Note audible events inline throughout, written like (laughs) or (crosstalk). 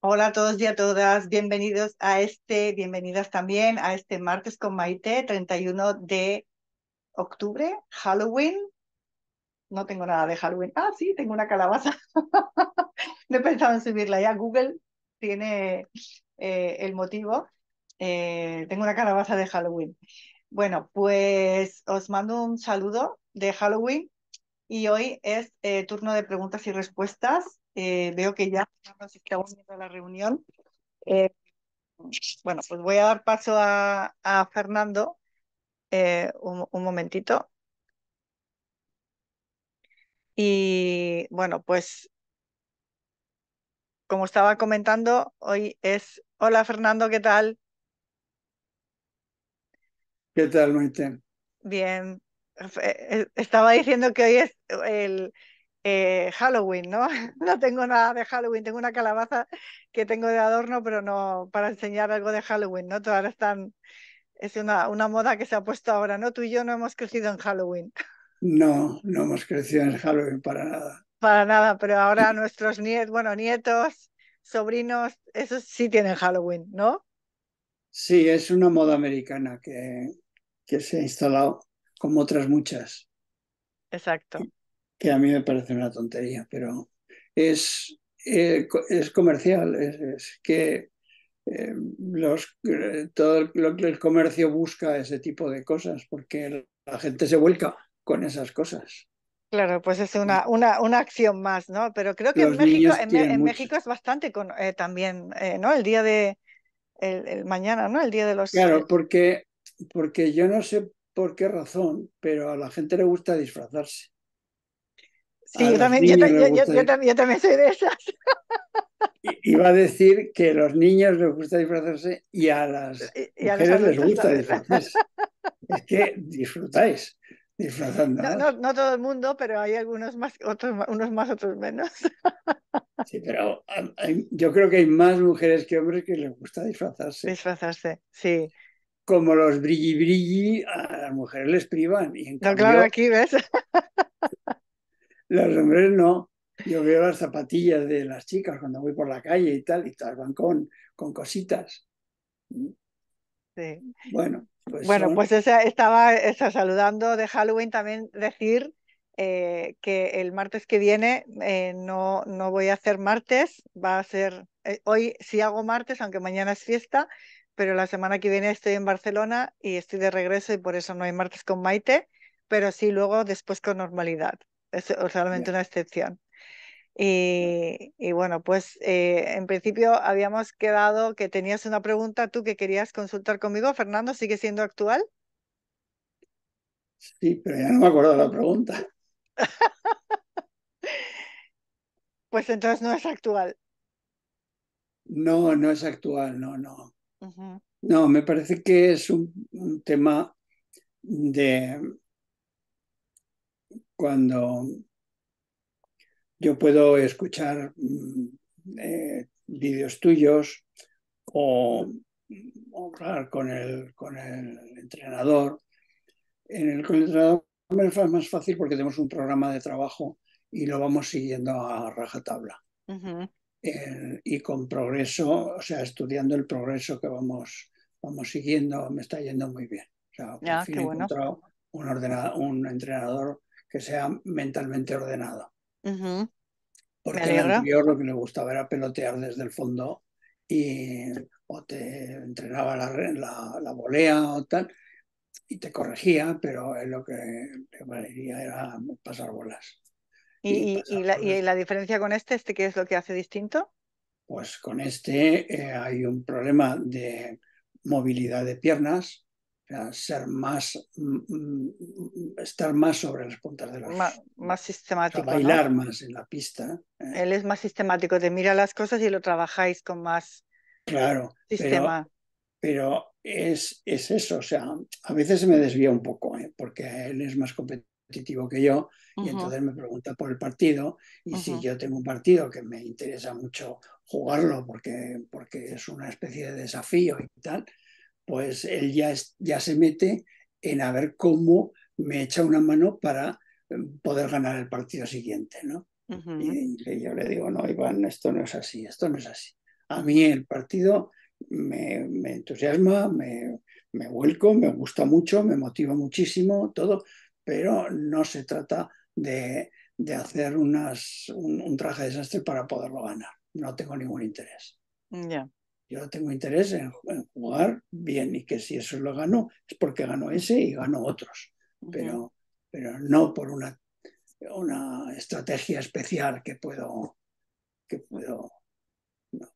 Hola a todos y a todas, bienvenidos a este, bienvenidas también a este martes con Maite, 31 de octubre, Halloween. No tengo nada de Halloween. Ah, sí, tengo una calabaza. (laughs) no he pensado en subirla ya. Google tiene eh, el motivo. Eh, tengo una calabaza de Halloween. Bueno, pues os mando un saludo de Halloween y hoy es eh, turno de preguntas y respuestas. Eh, veo que ya nos está uniendo a la reunión. Eh, bueno, pues voy a dar paso a, Fernando eh, un, momentito. Y bueno, pues como estaba comentando, hoy es... Hola Fernando, ¿qué tal? ¿Qué tal, Maite? Bien. Estaba diciendo que hoy es el, eh, Halloween, ¿no? (laughs) No tengo nada de Halloween, tengo una calabaza que tengo de adorno, pero no para enseñar algo de Halloween, ¿no? Todavía están, es una, una moda que se ha puesto ahora, ¿no? Tú y yo no hemos crecido en Halloween. No, no hemos crecido en Halloween para nada. Para nada, pero ahora nuestros nietos, bueno, nietos, sobrinos, esos sí tienen Halloween, ¿no? Sí, es una moda americana que, que se ha instalado como otras muchas. Exacto que a mí me parece una tontería, pero es, eh, es comercial, es, que eh, los, eh, todo el comercio busca ese tipo de cosas, porque la gente se vuelca con esas cosas. Claro, pues es una, una, una, acción más, ¿no? Pero creo que en México, es bastante también, ¿no? El día de, el, mañana, ¿no? El día de los... Claro, porque, porque yo no sé por qué razón, pero a la gente le gusta disfrazarse. Sí, yo también, yo, también, soy de esas. Iba a decir que a los niños les gusta disfrazarse y a las mujeres les gusta disfrazarse. Es que disfrutáis disfrazando. No, todo el mundo, pero hay algunos más, otros, unos más, otros menos. (laughs) Sí, pero yo creo que hay más mujeres que hombres que les gusta disfrazarse. Disfrazarse, sí como los brilli brilli a las mujeres les privan. claro, aquí ves. (laughs) Las hombres no. Yo veo las zapatillas de las chicas cuando voy por la calle y tal, y tal, van con, con cositas. Mm. Bueno, pues, bueno, pues estaba saludando de Halloween también decir eh, que el martes que viene eh, no, no voy a hacer martes, va a ser, eh, hoy sí hago martes, aunque mañana es fiesta, pero la semana que viene estoy en Barcelona y estoy de regreso y por eso no hay martes con Maite, pero sí luego después con normalidad es realmente una excepción. Y, bueno, pues eh, en principio habíamos quedado que tenías una pregunta tú que querías consultar conmigo. Fernando, ¿sigue siendo actual? Sí, pero ya no me acuerdo de la pregunta. (laughs) pues entonces no es actual. No, no es actual, no, no. No, me parece que es un tema de cuando yo puedo escuchar mm, eh, vídeos tuyos o, hablar con el, con el entrenador. En el, con el entrenador es más fácil porque tenemos un programa de trabajo y lo vamos siguiendo a rajatabla. y con progreso, o sea, estudiando el progreso que vamos, vamos siguiendo, me está yendo muy bien. O sea, por ah, fin he encontrado un, ordenador, un entrenador que sea mentalmente ordenado. Porque el lo que le gustaba era pelotear desde el fondo y o te entrenaba la, la, volea o tal y te corregía, pero es lo que le valería era pasar bolas. ¿Y, la, diferencia con este, este qué es lo que hace distinto? Pues con este eh, hay un problema de movilidad de piernas, ser más, mm, mm, estar más sobre las puntas de los... Más, sistemático. bailar más en la pista. ¿eh? Él es más sistemático, te mira las cosas y lo trabajáis con más claro, sistema. Pero, es, es, eso, o sea, a veces se me desvía un poco, ¿eh? porque él es más competitivo que yo y entonces me pregunta por el partido y si yo tengo un partido que me interesa mucho jugarlo porque, porque es una especie de desafío y tal, pues él ya, ya se mete en a ver cómo me echa una mano para em, poder ganar el partido siguiente, ¿no? y, yo le digo, no, Iván, esto no es así, esto no es así. A mí el partido me, entusiasma, me, vuelco, me gusta mucho, me motiva muchísimo, todo, pero no se trata de, de hacer unas, un, traje de desastre para poderlo ganar. No tengo ningún interés. Ya. Yo no tengo interés en, jugar bien y que si eso lo gano es porque gano ese y gano otros, pero, pero no por una, una estrategia especial que puedo... Que puedo no.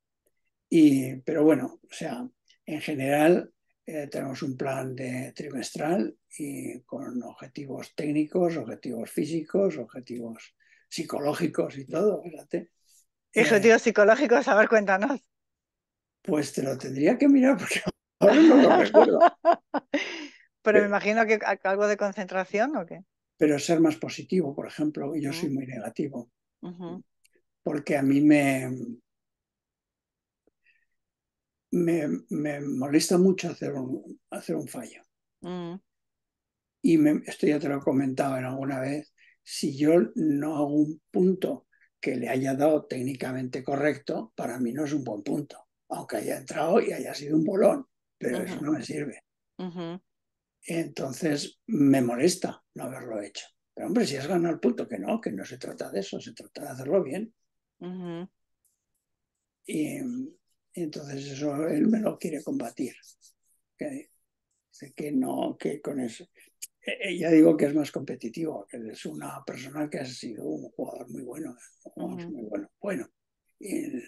y, pero bueno, o sea, en general eh, tenemos un plan de trimestral y con objetivos técnicos, objetivos físicos, objetivos psicológicos y todo, eh, Objetivos psicológicos, a ver, cuéntanos. Pues te lo tendría que mirar porque (laughs) ahora no lo recuerdo. (laughs) Pero me imagino que algo de concentración o qué. Pero ser más positivo, por ejemplo, yo soy muy negativo. Porque a mí me, me, molesta mucho hacer un, hacer un fallo. Mm. Y esto ya te lo he comentado en alguna vez. Si yo no hago un punto que le haya dado técnicamente correcto, para mí no es un buen punto aunque haya entrado y haya sido un bolón, pero eso no me sirve. Entonces me molesta no haberlo hecho. Pero hombre, si has ganado el punto, que no, que no se trata de eso, se trata de hacerlo bien. y, entonces eso él me lo quiere combatir. Que, que no, que con eso. ella e, ya digo que es más competitivo, que es una persona que ha sido un jugador muy bueno, muy bueno. Bueno, el,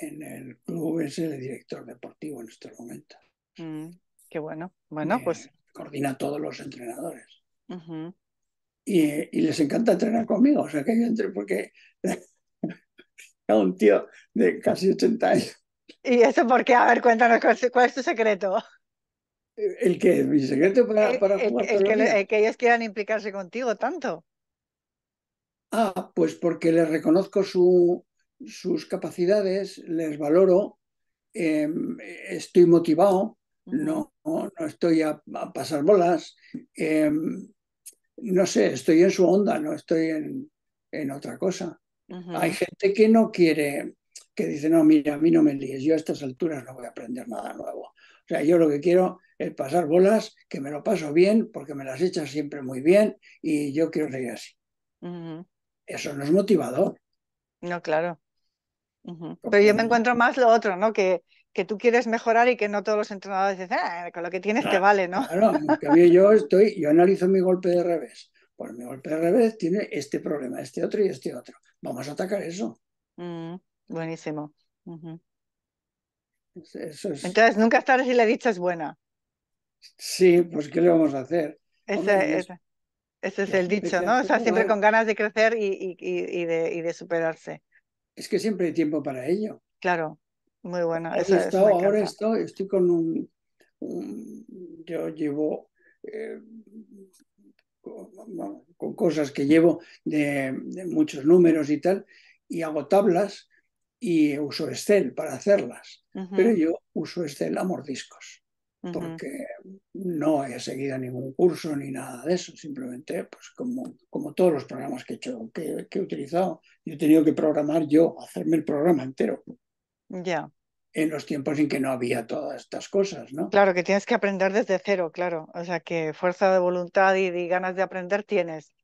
en el club es el director deportivo en estos momentos. Mm, qué bueno. Bueno, pues. Coordina a todos los entrenadores. y, les encanta entrenar conmigo. O sea, que yo entre porque (laughs) a un tío de casi 80 años. ¿Y eso por qué? A ver, cuéntanos, ¿cuál es tu secreto? ¿El que ¿Mi secreto para, eh, jugar? el que ellos quieran implicarse contigo tanto. Ah, pues porque les reconozco su, sus capacidades, les valoro, em, estoy motivado, no, no estoy a, pasar bolas, em, no sé, estoy en su onda, no estoy en, otra cosa. Hay gente que no quiere, que dice, no, mira, a mí no me líes, yo a estas alturas no voy a aprender nada nuevo. O sea, yo lo que quiero es pasar bolas, que me lo paso bien, porque me las echa siempre muy bien y yo quiero seguir así. Eso no es motivador. No, claro. Pero yo me encuentro más lo otro, ¿no? Que, que tú quieres mejorar y que no todos los entrenadores dicen, ah, con lo que tienes te vale, ¿no? Claro, que yo estoy, yo analizo mi golpe de revés. Pues mi golpe de revés tiene este problema, este otro y este otro. Vamos a atacar eso. Mm, buenísimo. Entonces, nunca estar si la dicha es buena. Sí, pues ¿qué le vamos a hacer? Ese, es el dicho, ¿no? O sea, siempre con ganas de crecer y de superarse es que siempre hay tiempo para ello. Claro, muy buena. Ahora, estoy, con un, yo llevo eh, con, cosas que llevo de, muchos números y tal, y hago tablas y uso Excel para hacerlas. Pero yo uso Excel a mordiscos porque no he seguido ningún curso ni nada de eso, simplemente, pues como, como todos los programas que he que, he utilizado, yo he tenido que programar yo, hacerme el programa entero. Ya. En los tiempos en que no había todas estas cosas, ¿no? Claro, que tienes que aprender desde cero, claro. O sea, que fuerza de voluntad y ganas de aprender tienes.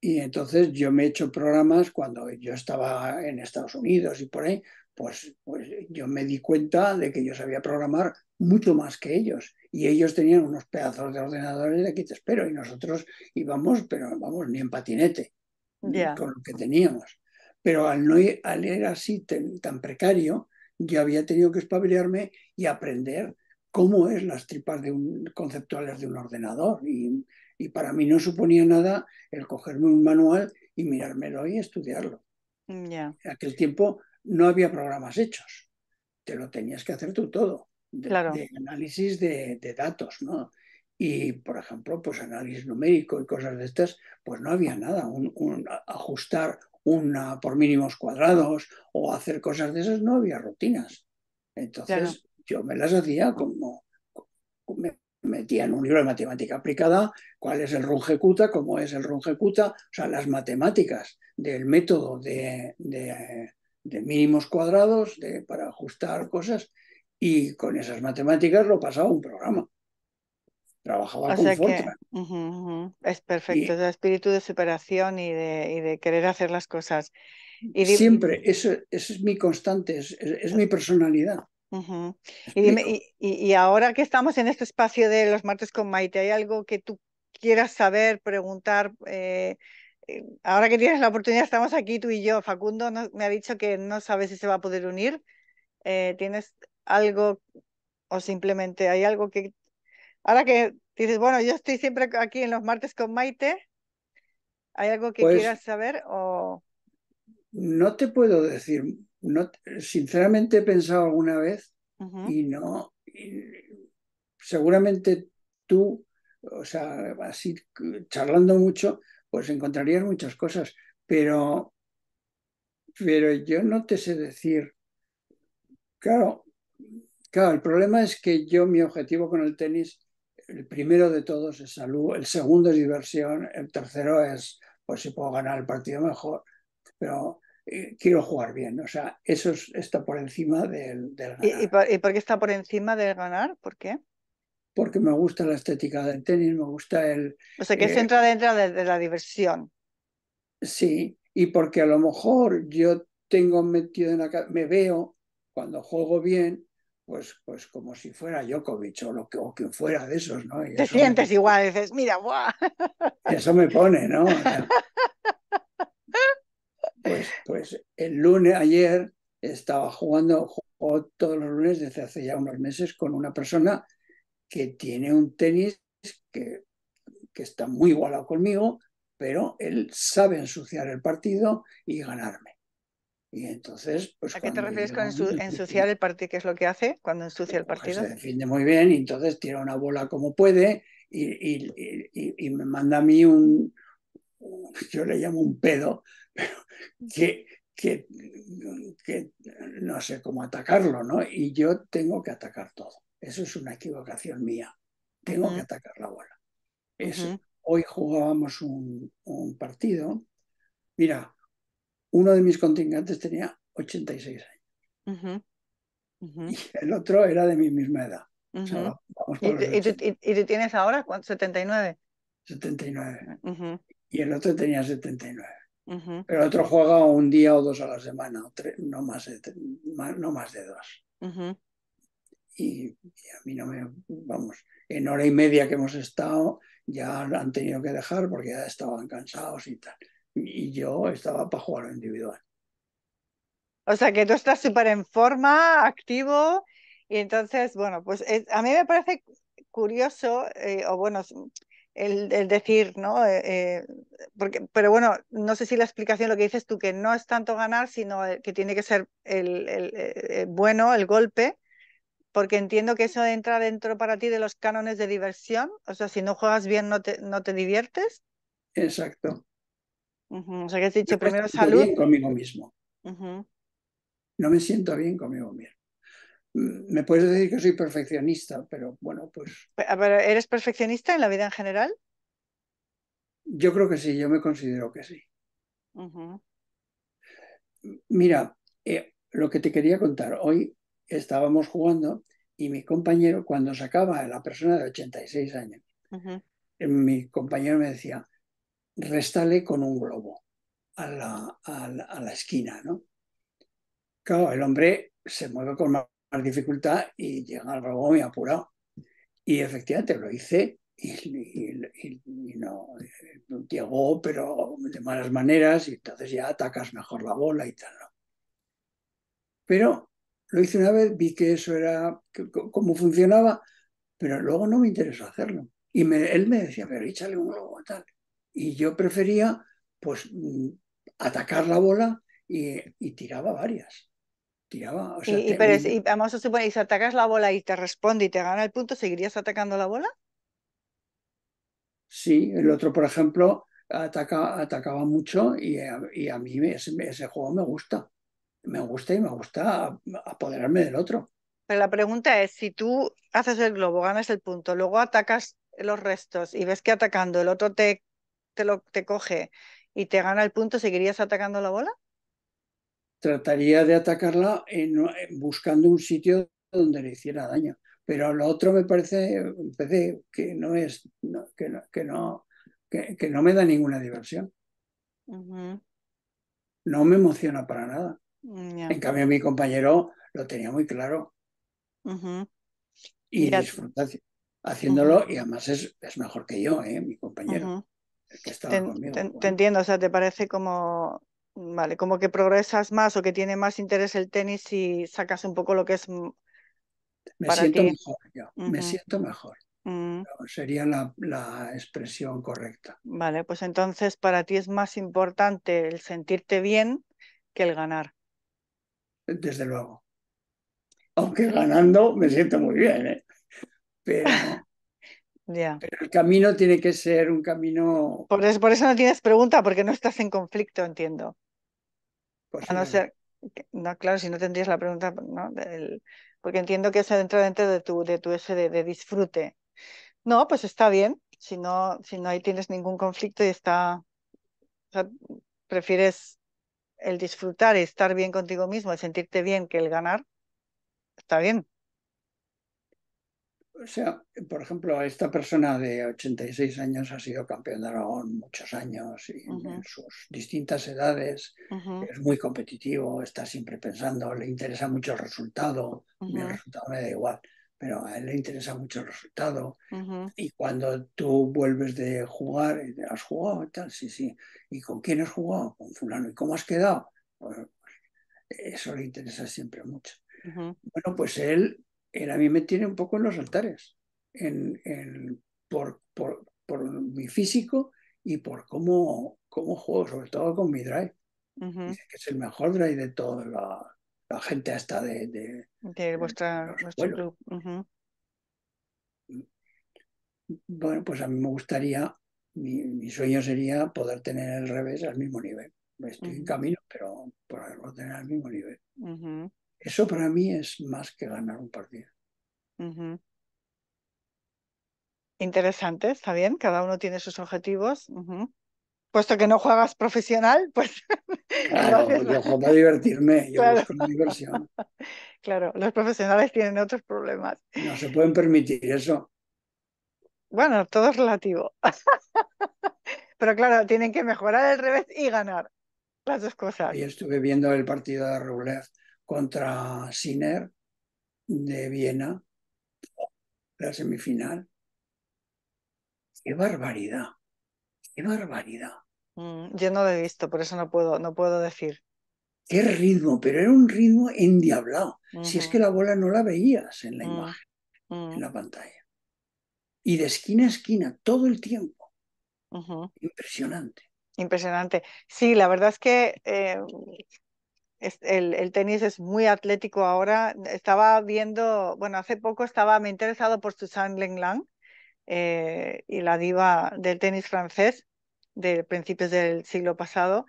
Y entonces yo me he hecho programas cuando yo estaba en Estados Unidos y por ahí, pues, pues, yo me di cuenta de que yo sabía programar mucho más que ellos. Y ellos tenían unos pedazos de ordenadores de aquí te espero. Y nosotros íbamos, pero vamos, ni en patinete, con lo que teníamos. Pero al no ir, al así tan precario, yo había tenido que espabilarme y aprender cómo es las tripas de un, conceptuales de un ordenador. Y, para mí no suponía nada el cogerme un manual y mirármelo y estudiarlo. aquel tiempo no había programas hechos, te lo tenías que hacer tú todo, de, análisis de, datos, ¿no? Y, por ejemplo, pues análisis numérico y cosas de estas, pues no había nada, un, ajustar una por mínimos cuadrados o hacer cosas de esas, no había rutinas. Entonces, yo me las hacía como, me metía en un libro de matemática aplicada, cuál es el Runge-Kutta, cómo es el Runge-Kutta, o sea, las matemáticas del método de, de mínimos cuadrados de, para ajustar cosas y con esas matemáticas lo pasaba un programa. Trabajaba con Fortran. Es perfecto, es el espíritu de superación y de, de querer hacer las cosas. Y Siempre, eso, es mi constante, es, mi personalidad. y, ahora que estamos en este espacio de los martes con Maite, ¿hay algo que tú quieras saber, preguntar, eh, eh, ahora que tienes la oportunidad, estamos aquí tú y yo. Facundo me ha dicho que no sabe si se va a poder unir. Eh, ¿Tienes algo o simplemente hay algo que... Ahora que dices, bueno, yo estoy siempre aquí en los martes con Maite, ¿hay algo que pues quieras saber o...? No te puedo decir, no, sinceramente he pensado alguna vez y no, seguramente tú, o sea, así charlando mucho, pues encontrarías muchas cosas, pero, pero yo no te sé decir. Claro, claro, el problema es que yo mi objetivo con el tenis, el primero de todos es salud, el segundo es diversión, el tercero es, pues si puedo ganar el partido mejor, pero eh, quiero jugar bien, o sea, eso está por encima del, ganar. ¿Y, por, ¿Y por qué está por encima del ganar? ¿Por qué? porque me gusta la estética del tenis, me gusta el... O sea, que se eh, entra dentro de, la diversión. Sí, y porque a lo mejor yo tengo metido en la me veo cuando juego bien, pues, pues como si fuera Djokovic o, lo que, o quien fuera de esos, ¿no? Te sientes igual, dices, mira, ¡buah! (laughs) Eso me pone, ¿no? (laughs) pues, pues el lunes, ayer, estaba jugando, jugó todos los lunes desde hace ya unos meses con una persona que tiene un tenis que, que está muy igualado conmigo, pero él sabe ensuciar el partido y ganarme. Y entonces, pues, ¿A qué te refieres con ensuciar el partido? ¿Qué es lo que hace cuando ensucia el pues partido? se defiende muy bien y entonces tira una bola como puede y, me manda a mí un, yo le llamo un pedo, (laughs) que, que, que no sé cómo atacarlo, ¿no? Y yo tengo que atacar todo. Eso es una equivocación mía. Tengo que atacar la bola. Hoy jugábamos un, partido. Mira, uno de mis contingentes tenía 86 años. Y el otro era de mi misma edad. ¿Y, y, tú, tienes ahora 79? 79. Y el otro tenía 79. Pero otro juega un día o dos a la semana, o no, más de, no más de dos y, a mí no me, vamos, en hora y media que hemos estado ya han tenido que dejar porque ya estaban cansados y tal. Y yo estaba para jugar individual. O sea que tú estás súper en forma, activo, y entonces, bueno, pues eh, a mí me parece curioso, eh, o bueno, el, decir, ¿no? Eh, porque, pero bueno, no sé si la explicación, lo que dices tú, que no es tanto ganar, sino que tiene que ser bueno, el golpe, porque entiendo que eso entra dentro para ti de los cánones de diversión, o sea, si no juegas bien no te, no te diviertes. Exacto. O sea, que has dicho no primero me salud. Bien conmigo mismo. No me siento bien conmigo mismo. Mm, me puedes decir que soy perfeccionista, pero bueno, pues... ¿Eres perfeccionista en la vida en general? Yo creo que sí, yo me considero que sí. Mira, eh, lo que te quería contar, hoy estábamos jugando y mi compañero, cuando sacaba a la persona de 86 años, eh, mi compañero me decía, restale con un globo a la, a la, esquina, ¿no? Claro, el hombre se mueve con más, dificultad y llega al globo muy apurado. Y efectivamente lo hice y, no eh, llegó, pero de malas maneras, y entonces ya atacas mejor la bola y tal. ¿no? Pero lo hice una vez, vi que eso era, cómo funcionaba, pero luego no me interesó hacerlo. Y él me decía, pero échale un globo tal. Y yo prefería, pues, mm, atacar la bola y, tiraba varias. Tiraba, y, pero, si atacas la bola y te responde y te gana el punto, ¿seguirías atacando la bola? Sí, el otro, por ejemplo, ataca, atacaba mucho y, a, mí ese, juego me gusta me gusta y me gusta apoderarme del otro. pero La pregunta es, si tú haces el globo, ganas el punto, luego atacas los restos y ves que atacando el otro te, te, lo, te coge y te gana el punto, ¿seguirías atacando la bola? Trataría de atacarla en, buscando un sitio donde le hiciera daño. Pero lo otro me parece, que no es, que, no, que, no me da ninguna diversión. No me emociona para nada. Mm, en cambio, mi compañero lo tenía muy claro. Y disfrutando haciéndolo, y además es, mejor que yo, ¿eh? mi compañero. que estaba te, entiendo, o sea, te parece como Vale, como que progresas más o que tiene más interés el tenis y sacas un poco lo que es me siento mejor yo, me siento mejor. Mm. Sería la, la, expresión correcta. Vale, pues entonces para ti es más importante el sentirte bien que el ganar desde luego. Aunque ganando me siento muy bien, ¿eh? (laughs) pero, el camino tiene que ser un camino... Por eso, por eso no tienes pregunta, porque no estás en conflicto, entiendo. A no ser... No, claro, si no tendrías la pregunta, ¿no? porque entiendo que es adentro dentro de tu, de tu ese de, disfrute. No, pues está bien, si no, si no ahí tienes ningún conflicto y está, prefieres el disfrutar y estar bien contigo mismo, el sentirte bien que el ganar, está bien. O sea, por ejemplo, esta persona de 86 años ha sido campeón de Aragón muchos años y en sus distintas edades es muy competitivo, está siempre pensando, le interesa mucho el resultado, resultado me da igual pero a él le interesa mucho el resultado. Y cuando tú vuelves de jugar, ¿has jugado? Y tal, sí, sí. ¿Y con quién has jugado? Con fulano. ¿Y cómo has quedado? Pues, pues, eso le interesa siempre mucho. Bueno, pues él, a mí me tiene un poco en los altares, en, por, por, mi físico y por cómo, cómo juego, sobre todo con mi drive. que es el mejor drive de toda la, la gente hasta de... De, vuestra, vuestro club. Bueno, pues a mí me gustaría, mi, sueño sería poder tener el revés al mismo nivel. Estoy en camino, pero poderlo tener al mismo nivel. Eso para mí es más que ganar un partido. Interesante, está bien, cada uno tiene sus objetivos puesto que no juegas profesional, pues... (laughs) yo juego para divertirme, yo claro. busco una diversión. (laughs) Claro, los profesionales tienen otros problemas. No se pueden permitir eso. Bueno, todo es relativo. (laughs) Pero claro, tienen que mejorar al revés y ganar las dos cosas. Y estuve viendo el partido de Rublev contra Sinner de Viena, la semifinal. ¡Qué barbaridad! ¡Qué barbaridad! Mm, yo no lo he visto, por eso no puedo, no puedo decir. ¡Qué ritmo! Pero era un ritmo endiablado. Si es que la bola no la veías en la mm, imagen, mm. en la pantalla. Y de esquina a esquina, todo el tiempo. Impresionante. Impresionante. Sí, la verdad es que eh, el, tenis es muy atlético ahora. Estaba viendo, bueno, hace poco estaba, me interesado por Susan Leng-Lang. Eh, y la diva del tenis francés de principios del siglo pasado.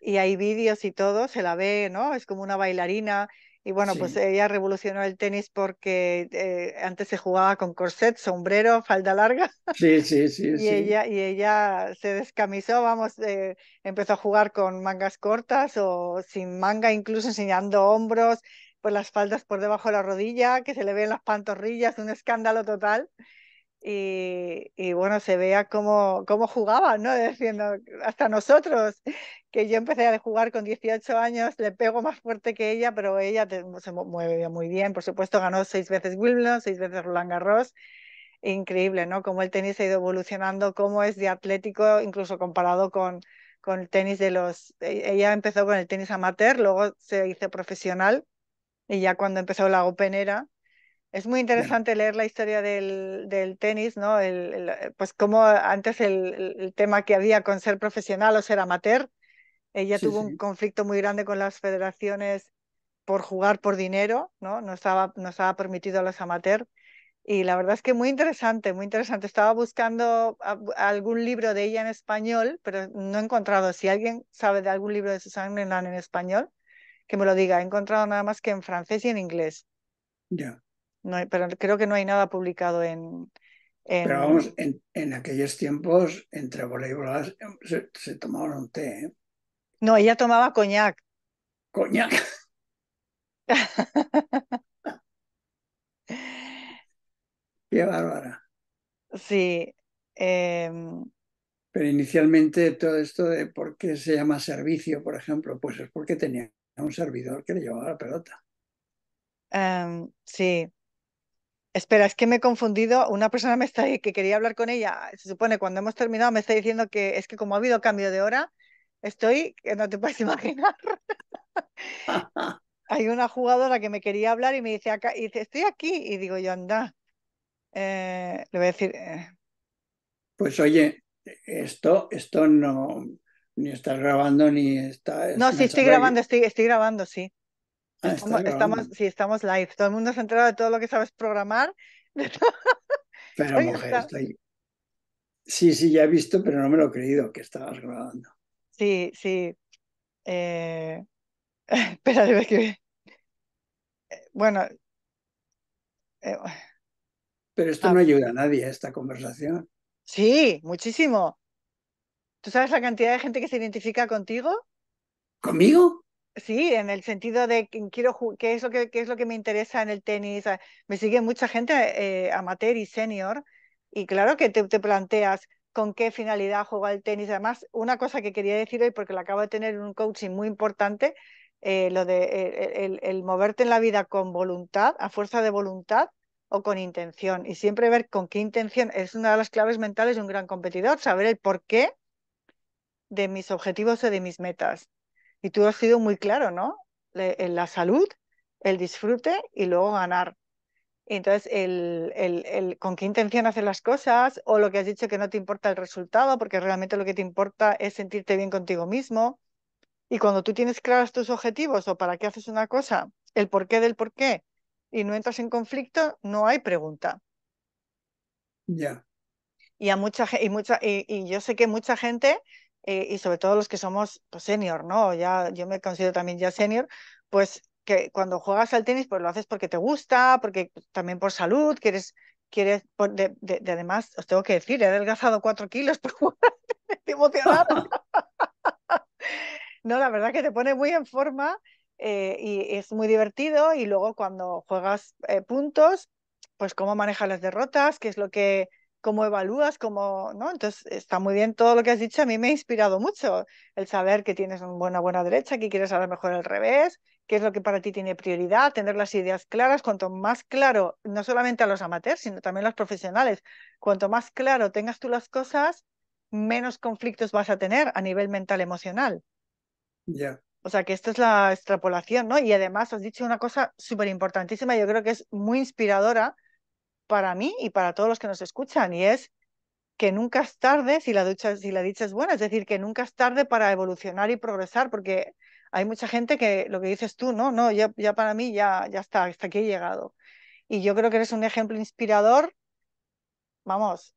Y, hay vídeos y todo, se la ve, ¿no? Es como una bailarina. Y bueno, pues ella revolucionó el tenis porque eh, antes se jugaba con corset, sombrero, falda larga. (laughs) Sí, sí, sí. y, Ella, y ella se descamisó, vamos, eh, empezó a jugar con mangas cortas o sin manga, incluso enseñando hombros, pues las faldas por debajo de la rodilla, que se le ven las pantorrillas, un escándalo total y, bueno, se vea cómo, cómo jugaban, ¿no? Diciendo, hasta nosotros, que yo empecé a jugar con 18 años, le pego más fuerte que ella, pero ella se mueve muy bien, por supuesto, ganó seis veces Wimbledon, seis veces Roland Garros, increíble, ¿no? Cómo el tenis ha ido evolucionando, cómo es de atlético, incluso comparado con, con el tenis de los... E, ella empezó con el tenis amateur, luego se hizo profesional, y ya cuando empezó la Open era es muy interesante leer la historia del, del tenis, ¿no? El, eh, pues como antes el, tema que había con ser profesional o ser amateur, ella tuvo un conflicto muy grande con las federaciones por jugar por dinero, ¿no? No estaba, no estaba permitido a los amateurs. Y la verdad es que muy interesante, muy interesante. Estaba buscando algún libro de ella en español, pero no he encontrado. Si alguien sabe de algún libro de Susana Lenglen en español, que me lo diga. He encontrado nada más que en francés y en inglés. Ya pero creo que no hay nada publicado en... en... Pero vamos, en, aquellos tiempos, entre voleibolas em, se, tomaban un té. ¿eh? No, ella tomaba coñac. Coñac. (laughs) Qué bárbara. Sí. Em, pero inicialmente todo esto de por qué se llama servicio, por ejemplo, pues es porque tenía un servidor que le llevaba la pelota. Em, sí. Espera, es que me he confundido. Una persona me está que quería hablar con ella. Se supone cuando hemos terminado me está diciendo que es que como ha habido cambio de hora, estoy que no te puedes (laughs) imaginar. Hay una jugadora que me quería hablar y me dice estoy aquí y digo yo anda. Eh, le voy a decir. Eh". Pues oye, esto esto no ni estás grabando ni está. no sí estoy grabando estoy estoy grabando sí. Ah, estamos, sí, estamos live. Todo el mundo se ha enterado de todo lo que sabes programar. (laughs) Pero mujer, Sí, sí, ya he visto, pero no me lo he creído que estabas grabando. Sí, sí. Eh... (laughs) Espera, que... Eh, bueno... Eh, pero esto ah. no ayuda a nadie, ¿eh? esta conversación. Sí, muchísimo. ¿Tú sabes la cantidad de gente que se identifica contigo? ¿Conmigo? Sí, en el sentido de que quiero qué es lo que es lo que me interesa en el tenis. Ah, me sigue mucha gente eh, amateur y senior y claro que te, planteas con qué finalidad jugar el tenis. Además, una cosa que quería decir hoy porque lo acabo de tener un coaching muy importante, eh, lo de eh, el, el, moverte en la vida con voluntad, a fuerza de voluntad o con intención y siempre ver con qué intención es una de las claves mentales de un gran competidor, saber el porqué de mis objetivos o de mis metas y tú has sido muy claro, ¿no? la salud, el disfrute y luego ganar. entonces, el, el, con qué intención hacer las cosas o lo que has dicho que no te importa el resultado, porque realmente lo que te importa es sentirte bien contigo mismo. Y cuando tú tienes claros tus objetivos o para qué haces una cosa, el porqué del porqué, y no entras en conflicto, no hay pregunta. Ya. Y a mucha y mucha y, yo sé que mucha gente eh, y sobre todo los que somos pues, senior, ¿no? Ya, yo me considero también ya senior, pues que cuando juegas al tenis, pues lo haces porque te gusta, porque pues, también por salud, quieres, quieres, pues, de, además, os tengo que decir, he adelgazado cuatro kilos por jugar, (laughs) emocionada. (laughs) no, la verdad que te pone muy en forma eh, y es muy divertido y luego cuando juegas eh, puntos, pues cómo manejas las derrotas, qué es lo que cómo evalúas, cómo, ¿no? Entonces, está muy bien todo lo que has dicho, a mí me ha inspirado mucho el saber que tienes una buena, buena derecha, que quieres a lo mejor al revés, qué es lo que para ti tiene prioridad, tener las ideas claras, cuanto más claro, no solamente a los amateurs, sino también a los profesionales, cuanto más claro tengas tú las cosas, menos conflictos vas a tener a nivel mental emocional. Ya. O sea que esto es la extrapolación, ¿no? Y además has dicho una cosa súper importantísima, yo creo que es muy inspiradora, para mí y para todos los que nos escuchan, y es que nunca es tarde si la, si la dicha es buena, es decir, que nunca es tarde para evolucionar y progresar, porque hay mucha gente que lo que dices tú, no, no, ya, ya para mí ya, ya está, hasta aquí he llegado. Y yo creo que eres un ejemplo inspirador, vamos,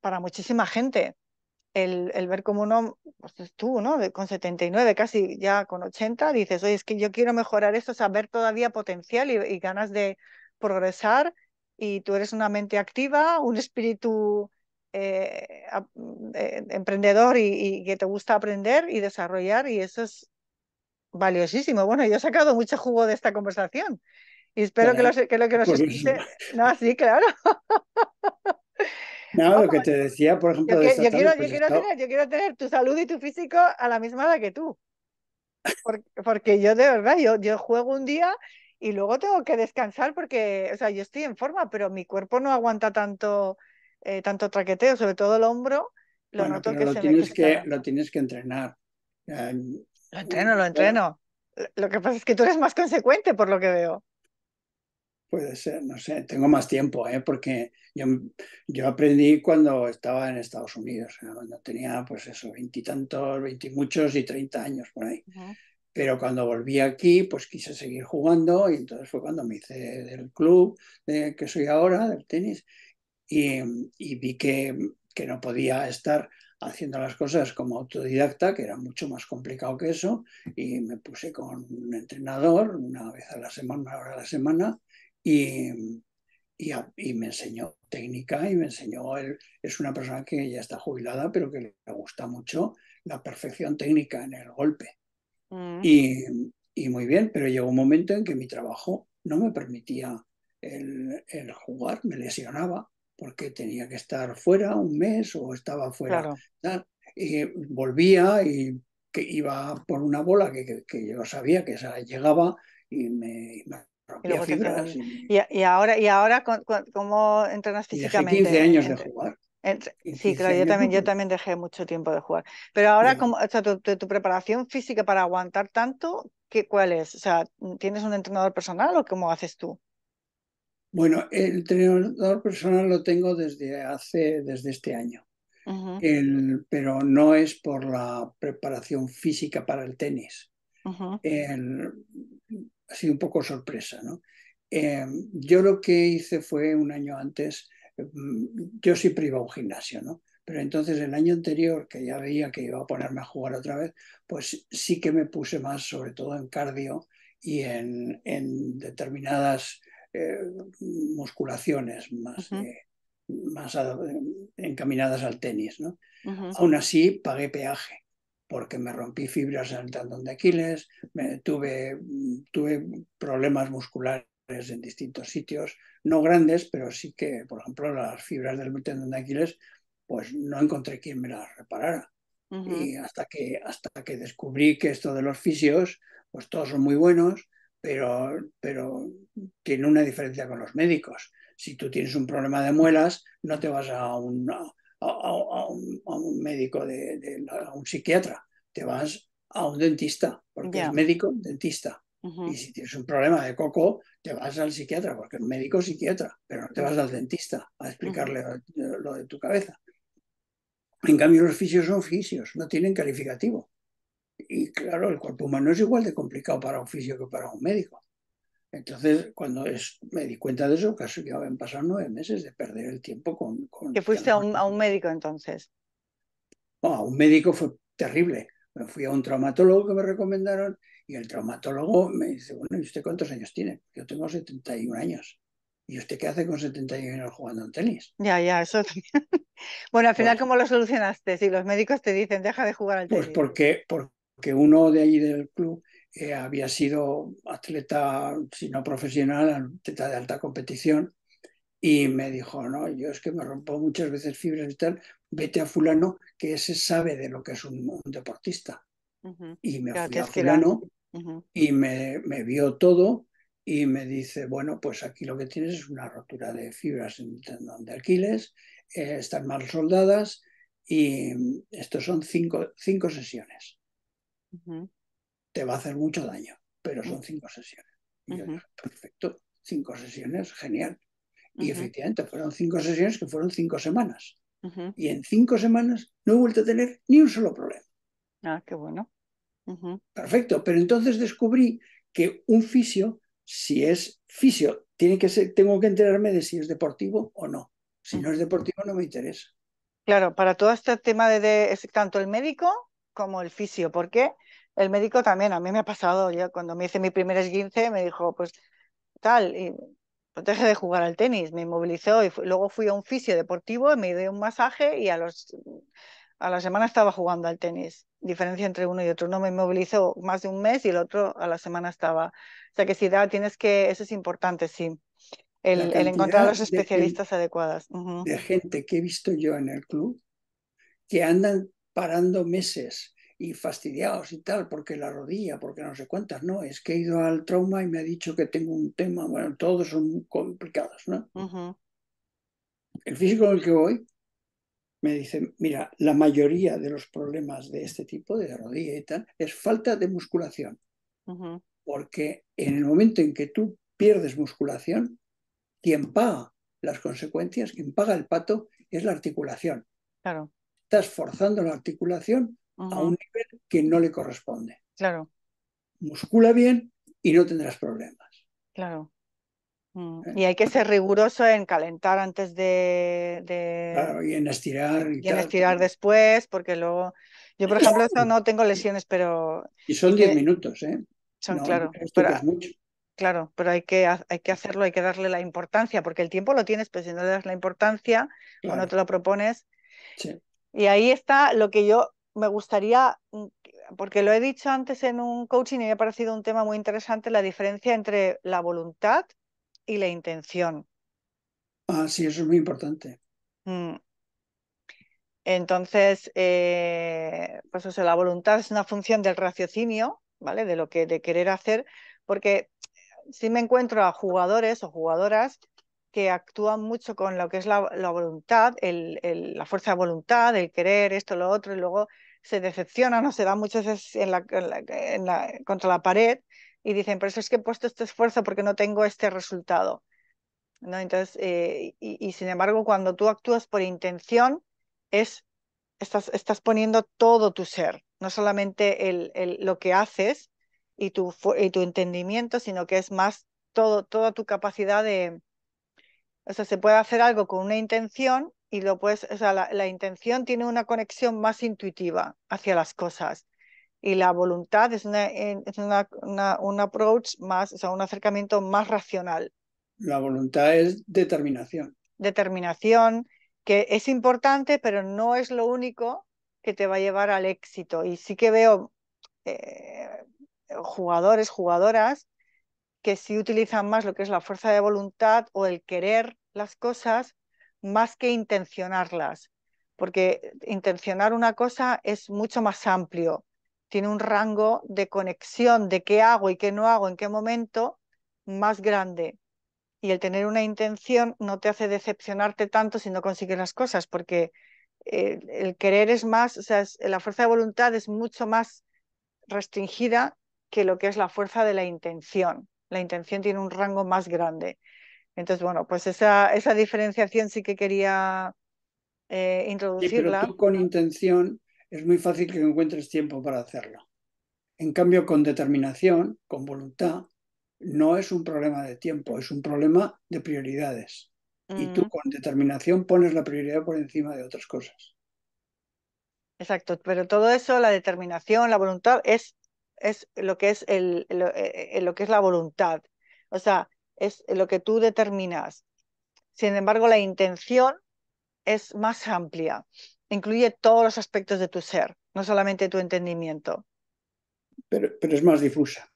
para muchísima gente. El, el ver como uno, pues tú, ¿no? con 79, casi ya con 80, dices, oye, es que yo quiero mejorar esto, saber todavía potencial y, y ganas de progresar y tú eres una mente activa, un espíritu eh, mm, eh, emprendedor y, que te gusta aprender y desarrollar y eso es valiosísimo. Bueno, yo he sacado mucho jugo de esta conversación y espero que, lo que nos pues (laughs) No, sí, claro. No, lo que te decía, por ejemplo, yo, de yo, quiero, pues yo, quiero tener, tu salud y tu físico a la misma edad que tú. (laughs) Porque, yo de verdad, yo, yo juego un día y luego tengo que descansar porque, o sea, yo estoy en forma, pero mi cuerpo no aguanta tanto, eh, tanto traqueteo, sobre todo el hombro. Lo noto que lo, tienes que, lo tienes que entrenar. lo mm, entreno, lo entreno. Lo que pasa es que tú eres más consecuente por lo que veo. Puede ser, no sé, tengo más tiempo, ¿eh? porque yo, yo aprendí cuando estaba en Estados Unidos, cuando tenía pues eso, veintitantos, veintimuchos y treinta años por ahí pero cuando volví aquí, pues quise seguir jugando y entonces fue cuando me hice del club que soy ahora, del tenis, y, vi que, no podía estar haciendo las cosas como autodidacta, que era mucho más complicado que eso, y me puse con un entrenador una vez a la semana, una hora a la semana, y, y me enseñó técnica y me enseñó, él es una persona que ya está jubilada, pero que le gusta mucho la perfección técnica en el golpe Mm. Y, muy bien, pero llegó un momento en que mi trabajo no me permitía el, jugar, me lesionaba porque tenía que estar fuera un mes o estaba fuera. Y volvía y que iba por una bola que, que, yo sabía que esa llegaba y me... me y, fibras y... ahora, y ahora ¿cómo entrenas físicamente? 15 años de jugar. Sí, claro, yo también, yo también dejé mucho tiempo de jugar. Pero ahora, como, o sea, tu, preparación física para aguantar tanto, ¿qué, ¿cuál es? O sea, ¿tienes un entrenador personal o cómo haces tú? Bueno, el entrenador personal lo tengo desde hace, desde este año. pero no es por la preparación física para el tenis. ha sido un poco sorpresa, ¿no? Em, yo lo que hice fue un año antes Mm, yo siempre iba un gimnasio, ¿no? Pero entonces el año anterior, que ya veía que iba a ponerme a jugar otra vez, pues sí que me puse más, sobre todo en cardio y en, determinadas eh, musculaciones más, eh, más encaminadas al tenis, ¿no? Aún así, pagué peaje porque me rompí fibras en el tendón de Aquiles, tuve, mm, tuve problemas musculares en distintos sitios, no grandes, pero sí que, por ejemplo, las fibras del tendón de Aquiles, pues no encontré quien me las reparara. Y hasta que, hasta que descubrí que esto de los fisios, pues todos son muy buenos, pero, pero tiene una diferencia con los médicos. Si tú tienes un problema de muelas, no te vas a un, a, un, médico, de, a un psiquiatra, te vas a un dentista, porque es médico, dentista. Y si tienes un problema de coco, te vas al psiquiatra, porque el médico es psiquiatra, pero no te vas al dentista a explicarle eh, lo de tu cabeza. En cambio, los fisios son fisios, no tienen calificativo. Y claro, el cuerpo humano es igual de complicado para un fisio que para un médico. Entonces, cuando me di cuenta de eso, casi ya habían pasado nueve meses de perder el tiempo con... con ¿Que fuiste a un, médico entonces? a un médico fue terrible. Me fui a un traumatólogo que me recomendaron y el traumatólogo me dice, bueno, ¿y usted cuántos años tiene? Yo tengo 71 años. ¿Y usted qué hace con 71 años jugando al tenis? Ya, ya, eso (laughs) bueno, al final, ¿cómo lo solucionaste? Si los médicos te dicen, deja de jugar al pues tenis. Pues porque, porque uno de ahí del club eh, había sido atleta, si no profesional, atleta de alta competición. Y me dijo, no, yo es que me rompo muchas veces fibras y tal, vete a fulano, que ese sabe de lo que es un deportista. Y me fui a y me, vio todo y me dice, bueno, pues aquí lo que tienes es una rotura de fibras en tendón de Aquiles, eh, están mal soldadas y mm, estos son cinco, cinco sesiones. Te va a hacer mucho daño, pero son cinco sesiones. Y yo dije, perfecto, cinco sesiones, genial. Y efectivamente fueron cinco sesiones que fueron cinco semanas. Y en cinco semanas no he vuelto a tener ni un solo problema. Ah, qué bueno. Perfecto, pero entonces descubrí que un fisio, si es fisio, tiene que ser, tengo que enterarme de si es deportivo o no. Si mm. no es deportivo, no me interesa. Claro, para todo este tema de, tanto el médico como el fisio, porque el médico también, a mí me ha pasado, yo cuando me hice mi primer esguince me dijo, pues tal, y pues de jugar al tenis, me inmovilizó y luego fui a un fisio deportivo y me dio un masaje y a los a la semana estaba jugando al tenis. Diferencia entre uno y otro. Uno me movilizó más de un mes y el otro a la semana estaba. O sea que si da, tienes que, eso es importante, sí. El, encontrar los especialistas adecuadas. De gente que he visto yo en el club que andan parando meses y fastidiados y tal, porque la rodilla, porque no sé cuántas, no, es que he ido al trauma y me ha dicho que tengo un tema, bueno, todos son complicados, ¿no? El físico en el que voy me dice mira, la mayoría de los problemas de este tipo, de rodilla y tal, es falta de musculación. Porque en el momento en que tú pierdes musculación, quien paga las consecuencias, quien paga el pato, es la articulación. Claro. Estás forzando la articulación a un nivel que no le corresponde. Claro. Muscula bien y no tendrás problemas. Claro. Mm, eh. Y hay que ser riguroso en calentar antes de. claro, y en estirar. Y, en estirar después, porque luego. Yo, por ejemplo, eso (coughs) no tengo lesiones, pero. Y son 10 minutos, ¿eh? Son, claro. Pero, mucho. Claro, pero hay que, hay que hacerlo, hay que darle la importancia, porque el tiempo lo tienes, pero si no le das la importancia o te lo propones. Sí. Y ahí está lo que yo me gustaría, mm, porque lo he dicho antes en un coaching y me ha parecido un tema muy interesante, la diferencia entre la voluntad y la intención. Ah, sí, eso es muy importante. Mm. Entonces, eh, pues o sea, la voluntad es una función del raciocinio, ¿vale? De lo que de querer hacer, porque si me encuentro a jugadores o jugadoras que actúan mucho con lo que es la, voluntad, la fuerza de voluntad, el querer, esto, lo otro, y luego se decepcionan o se dan muchas veces en la, contra la pared y dicen, pero eso es que he puesto este esfuerzo porque no tengo este resultado. ¿No? Entonces, eh, y, sin embargo, cuando tú actúas por intención, es, estás, estás poniendo todo tu ser, no solamente el, lo que haces y tu, y tu entendimiento, sino que es más todo, toda tu capacidad de... O sea, se puede hacer algo con una intención y lo puedes, o sea, la intención tiene una conexión más intuitiva hacia las cosas y la voluntad es, un approach más, o sea, un acercamiento más racional. La voluntad es determinación. Determinación, que es importante, pero no es lo único que te va a llevar al éxito. Y sí que veo eh, jugadores, jugadoras, que sí utilizan más lo que es la fuerza de voluntad o el querer las cosas más que intencionarlas. Porque intencionar una cosa es mucho más amplio tiene un rango de conexión de qué hago y qué no hago, en qué momento, más grande. Y el tener una intención no te hace decepcionarte tanto si no consigues las cosas, porque eh, el querer es más, o sea, la fuerza de voluntad es mucho más restringida que lo que es la fuerza de la intención. La intención tiene un rango más grande. Entonces, bueno, pues esa, esa diferenciación sí que quería eh, introducirla. con intención es muy fácil que encuentres tiempo para hacerlo. En cambio, con determinación, con voluntad, no es un problema de tiempo, es un problema de prioridades. Y tú mm. con determinación pones la prioridad por encima de otras cosas. Exacto, pero todo eso, la determinación, la voluntad, es, es lo que es el, lo, eh, eh, lo que es la voluntad. O sea, es lo que tú determinas. Sin embargo, la intención es más amplia incluye todos los aspectos de tu ser, no solamente tu entendimiento. Pero, es más difusa.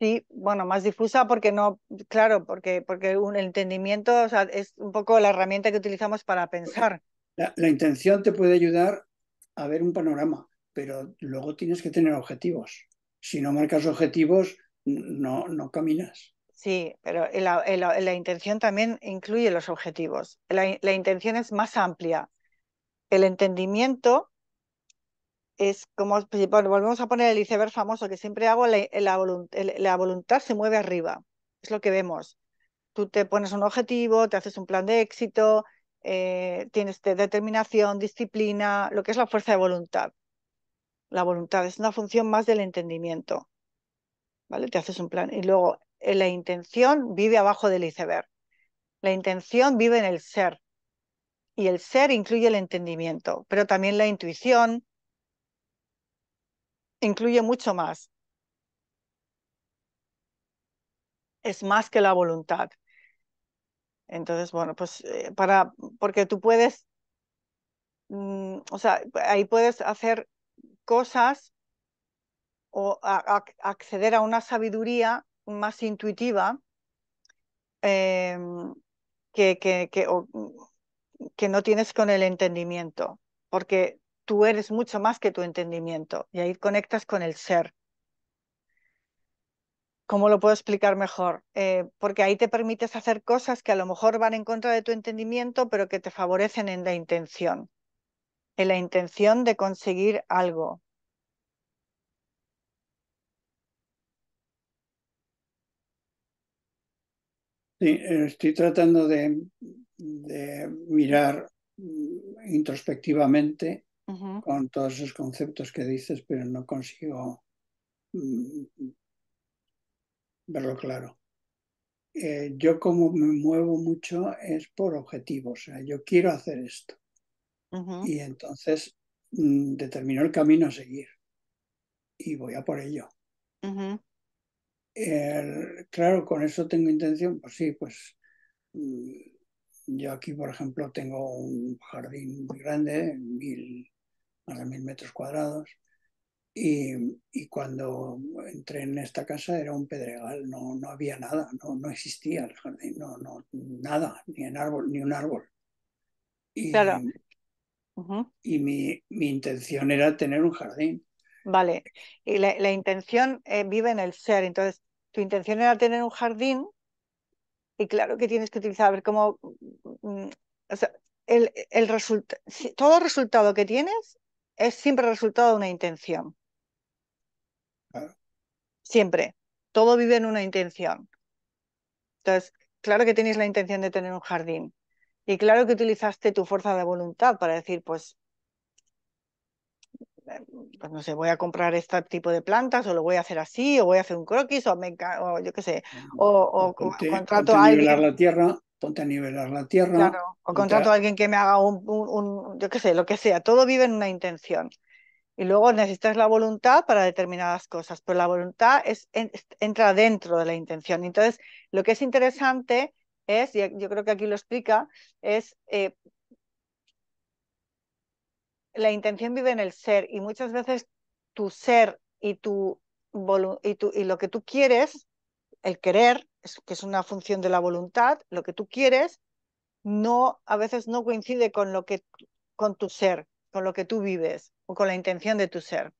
Sí, bueno, más difusa porque no, claro, porque, porque un, entendimiento es un poco la herramienta que utilizamos para pensar. La, la, intención te puede ayudar a ver un panorama, pero luego tienes que tener objetivos. Si no marcas objetivos, no, no caminas. Sí, pero la, intención también incluye los objetivos. La, intención es más amplia. El entendimiento es como, bueno, pues, volvemos a poner el iceberg famoso que siempre hago, la, voluntad se mueve arriba, es lo que vemos. Tú te pones un objetivo, te haces un plan de éxito, eh, tienes determinación, disciplina, lo que es la fuerza de voluntad. La voluntad es una función más del entendimiento. ¿Vale? Te haces un plan. Y luego eh, la intención vive abajo del iceberg. La intención vive en el ser. Y el ser incluye el entendimiento, pero también la intuición incluye mucho más. Es más que la voluntad. Entonces, bueno, pues eh, para, porque tú puedes, mm, o sea, ahí puedes hacer cosas o acceder a una sabiduría más intuitiva em, que, que, que, que no tienes con el entendimiento, porque tú eres mucho más que tu entendimiento y ahí conectas con el ser. ¿Cómo lo puedo explicar mejor? Eh, porque ahí te permites hacer cosas que a lo mejor van en contra de tu entendimiento, pero que te favorecen en la intención, en la intención de conseguir algo, estoy tratando de, mirar mm, introspectivamente con todos esos conceptos que dices, pero no consigo mm, verlo claro. Eh, yo como me muevo mucho es por objetivos, o sea, yo quiero hacer esto. Y entonces mm, determino el camino a seguir y voy a por ello claro, con eso tengo intención, pues sí, pues mm, yo aquí, por ejemplo, tengo un jardín muy grande, mil, más de mil metros cuadrados, y, cuando entré en esta casa era un pedregal, no, no había nada, no, no existía el jardín, no, no, nada, ni, en árbol, ni un árbol. Y, claro. y mi, mi intención era tener un jardín. Vale, y la, intención eh, vive en el ser, entonces tu intención era tener un jardín y claro que tienes que utilizar, a ver cómo, mm, o sea, el, el todo resultado que tienes es siempre resultado de una intención. Ah. Siempre, todo vive en una intención. Entonces, claro que tienes la intención de tener un jardín y claro que utilizaste tu fuerza de voluntad para decir, pues pues no sé, voy a comprar este tipo de plantas o lo voy a hacer así o voy a hacer un croquis o, me, o yo qué sé, o, o a contrato ponte a Nivelar la tierra, ponte a nivelar la tierra. Claro, o contrato a... alguien que me haga un, yo qué sé, lo que sea, todo vive en una intención. Y luego necesitas la voluntad para determinadas cosas, pero la voluntad es, entra dentro de la intención. Entonces, lo que es interesante es, yo creo que aquí lo explica, es eh, la intención vive en el ser y muchas veces tu ser y, tu, y, tu, y lo que tú quieres, el querer, que es una función de la voluntad, lo que tú quieres, no a veces no coincide con lo que con tu ser, con lo que tú vives o con la intención de tu ser.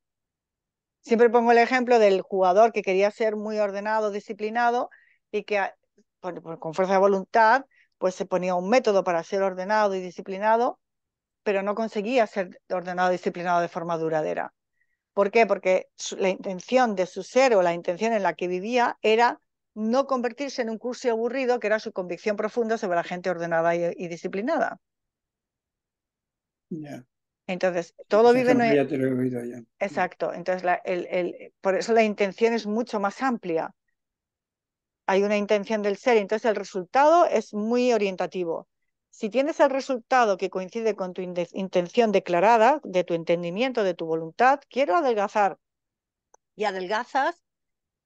Siempre pongo el ejemplo del jugador que quería ser muy ordenado, disciplinado y que con fuerza de voluntad pues se ponía un método para ser ordenado y disciplinado pero no conseguía ser ordenado disciplinado de forma duradera. ¿Por qué? Porque la intención de su ser o la intención en la que vivía era no convertirse en un curso aburrido, que era su convicción profunda sobre la gente ordenada y, disciplinada. Entonces, todo vive en... El... Exacto, entonces por eso la intención es mucho más amplia. Hay una intención del ser, entonces el resultado es muy orientativo. Si tienes el resultado que coincide con tu intención declarada, de tu entendimiento, de tu voluntad, quiero adelgazar. Y adelgazas,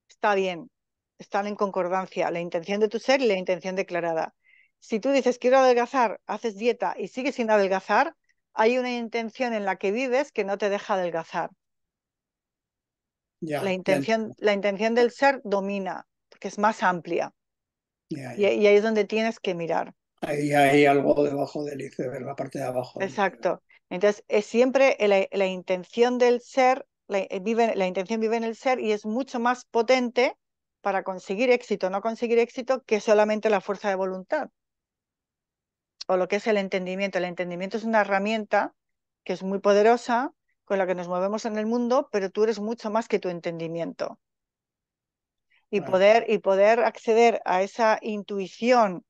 está bien, están en concordancia la intención de tu ser y la intención declarada. Si tú dices quiero adelgazar, haces dieta y sigues sin adelgazar, hay una intención en la que vives que no te deja adelgazar. la, intención, la intención del ser domina, porque es más amplia. y ahí es donde tienes que mirar. Ahí hay algo debajo del iceberg, la parte de abajo. Exacto. Entonces, es siempre la, intención del ser, la, eh, vive, la intención vive en el ser y es mucho más potente para conseguir éxito, no conseguir éxito, que solamente la fuerza de voluntad o lo que es el entendimiento. El entendimiento es una herramienta que es muy poderosa, con la que nos movemos en el mundo, pero tú eres mucho más que tu entendimiento. Y, poder, y poder acceder a esa intuición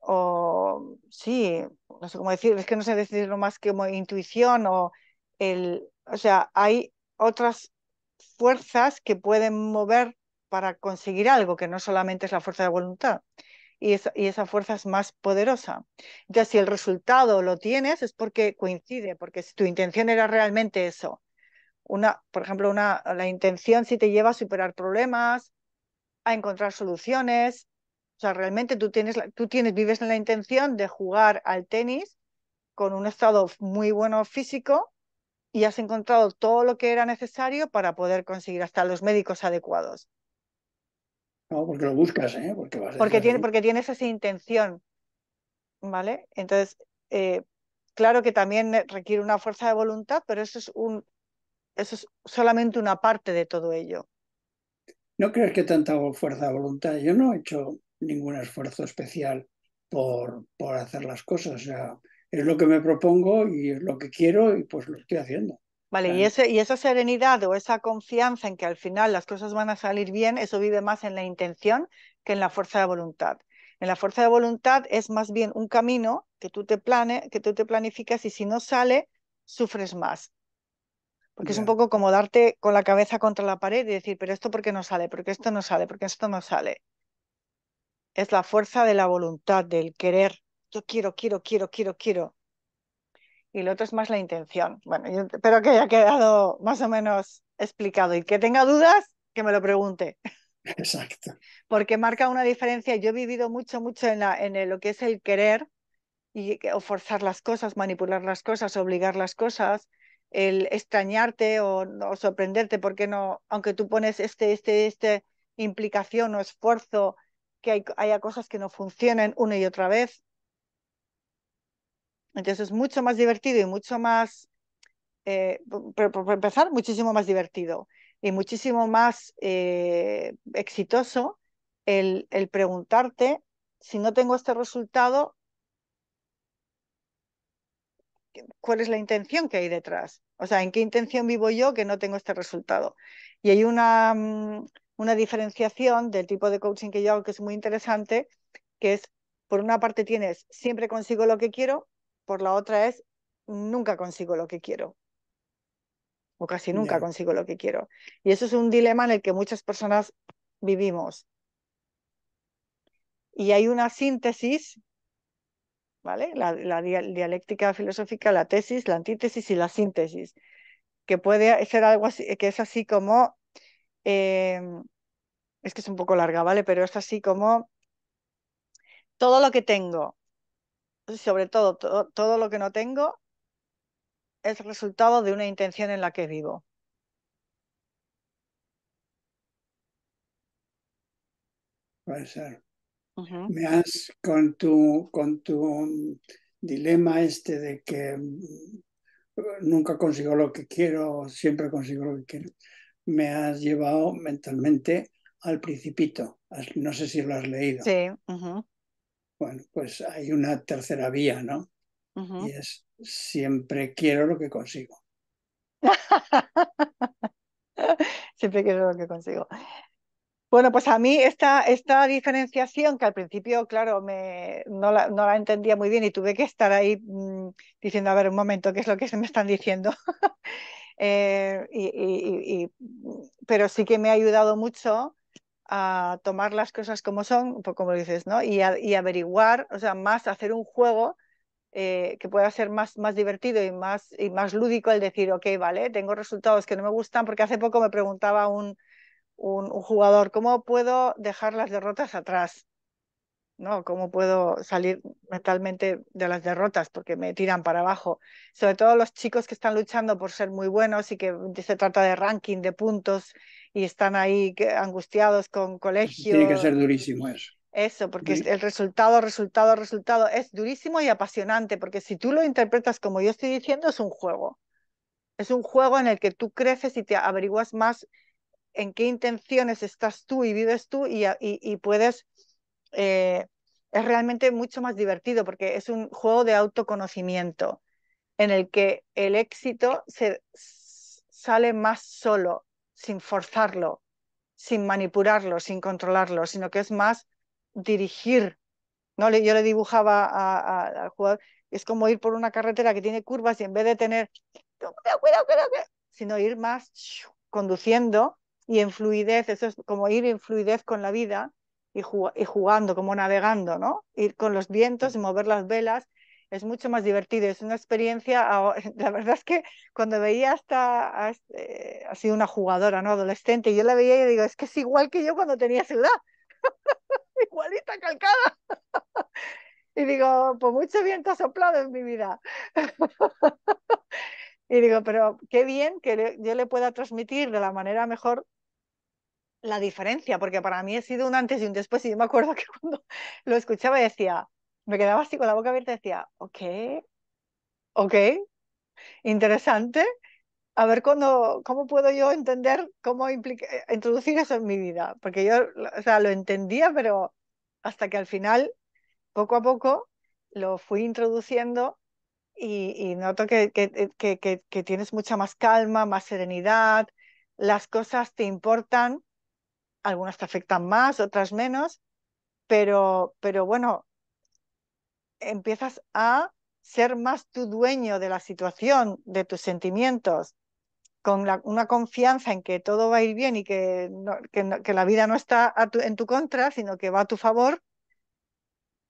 o sí, no sé cómo decir, es que no sé decirlo más que como intuición o el, o sea, hay otras fuerzas que pueden mover para conseguir algo, que no solamente es la fuerza de voluntad. Y esa, fuerza es más poderosa. ya si el resultado lo tienes, es porque coincide, porque si tu intención era realmente eso, una, por ejemplo, una, la intención si te lleva a superar problemas, a encontrar soluciones, o sea, realmente tú tienes, tú tienes, vives en la intención de jugar al tenis con un estado muy bueno físico y has encontrado todo lo que era necesario para poder conseguir hasta los médicos adecuados. No, porque lo buscas, ¿eh? Porque, tiene, porque tienes esa intención, ¿vale? Entonces, eh, claro que también requiere una fuerza de voluntad, pero eso es, un, eso es solamente una parte de todo ello. ¿No crees que tanta fuerza de voluntad? Yo no he hecho ningún esfuerzo especial por, hacer las cosas. O sea, es lo que me propongo y es lo que quiero y pues lo estoy haciendo. Vale, y, ese, y esa serenidad o esa confianza en que al final las cosas van a salir bien, eso vive más en la intención que en la fuerza de voluntad. En la fuerza de voluntad es más bien un camino que tú te plane, que tú te planificas y si no sale, sufres más. Porque es un poco como darte con la cabeza contra la pared y decir, pero esto porque no sale, porque esto no sale, porque esto no sale es la fuerza de la voluntad, del querer. Yo quiero, quiero, quiero, quiero, quiero. Y lo otro es más la intención. Bueno, yo espero que haya quedado más o menos explicado. Y que tenga dudas, que me lo pregunte. Exacto. Porque marca una diferencia. Yo he vivido mucho, mucho en, la, en lo que es el querer y, o forzar las cosas, manipular las cosas, obligar las cosas, el extrañarte o, o sorprenderte, porque no, aunque tú pones este, este, este implicación o esfuerzo, que haya cosas que no funcionen una y otra vez. Entonces es mucho más divertido y mucho más, eh, por, empezar, muchísimo más divertido y muchísimo más eh, exitoso el, el preguntarte si no tengo este resultado, cuál es la intención que hay detrás. O sea, ¿en qué intención vivo yo que no tengo este resultado? Y hay una, mm, una diferenciación del tipo de coaching que yo hago que es muy interesante, que es, por una parte tienes, siempre consigo lo que quiero, por la otra es, nunca consigo lo que quiero. O casi nunca consigo lo que quiero. Y eso es un dilema en el que muchas personas vivimos. Y hay una síntesis, ¿vale? La, la dialéctica filosófica, la tesis, la antítesis y la síntesis, que puede ser algo así, que es así como Em, es que es un poco larga, ¿vale? Pero es así como todo lo que tengo, sobre todo, todo lo que no tengo, es resultado de una intención en la que vivo. Puede ser. Me has con tu con tu mm, dilema este de que mm, nunca consigo lo que quiero, siempre consigo lo que quiero me has llevado mentalmente al principito. No sé si lo has leído. Sí. Bueno, pues hay una tercera vía, ¿no? Y es siempre quiero lo que consigo. (laughs) siempre quiero lo que consigo. Bueno, pues a mí esta, esta diferenciación que al principio, claro, me, no, la, entendía muy bien y tuve que estar ahí mm, diciendo, a ver, un momento, ¿qué es lo que se me están diciendo? (laughs) Eh, y, pero sí que me ha ayudado mucho a tomar las cosas como son, como dices, ¿no? Y, averiguar, o sea, más hacer un juego eh, que pueda ser más, más divertido y más, y más lúdico el decir, ok, vale, tengo resultados que no me gustan, porque hace poco me preguntaba un, un jugador, ¿cómo puedo dejar las derrotas atrás? ¿no? ¿Cómo puedo salir mentalmente de las derrotas? Porque me tiran para abajo. Sobre todo los chicos que están luchando por ser muy buenos y que se trata de ranking, de puntos, y están ahí angustiados con colegio. Tiene que ser durísimo eso. Eso, porque el resultado, resultado, resultado es durísimo y apasionante, porque si tú lo interpretas como yo estoy diciendo, es un juego. Es un juego en el que tú creces y te averiguas más en qué intenciones estás tú y vives tú y puedes eh, es realmente mucho más divertido porque es un juego de autoconocimiento en el que el éxito se sale más solo, sin forzarlo, sin manipularlo, sin controlarlo, sino que es más dirigir. ¿no? Yo le dibujaba a, al jugador, es como ir por una carretera que tiene curvas y en vez de tener, sino ir más conduciendo y en fluidez, eso es como ir en fluidez con la vida y, jugando, como navegando, ¿no? Ir con los vientos y mover las velas es mucho más divertido, es una experiencia, (laughs) la verdad es que cuando veía hasta, ha sido este, una jugadora, ¿no? Adolescente, yo la veía y digo, es que es igual que yo cuando tenía ciudad edad, (laughs) igualita calcada. y digo, por pues mucho viento ha soplado en mi vida. (laughs) y digo, pero qué bien que yo le pueda transmitir de la manera mejor la diferencia, porque para mí ha sido un antes y un después. Y yo me acuerdo (laughs) que cuando lo escuchaba decía, me quedaba así con la boca abierta y decía, ok, ok, interesante. A ver cuando, cómo puedo yo entender cómo eh, introducir eso en mi vida. Porque yo o sea, lo entendía, pero hasta que al final, poco a poco, lo fui introduciendo y, noto eh, que, que tienes mucha más calma, más serenidad, las cosas te importan algunas te afectan más, otras menos, pero, pero bueno, empiezas a ser más tu dueño de la situación, de tus sentimientos, con una confianza en que todo va a ir bien y que, que, la vida no está en tu contra, sino que va a tu favor.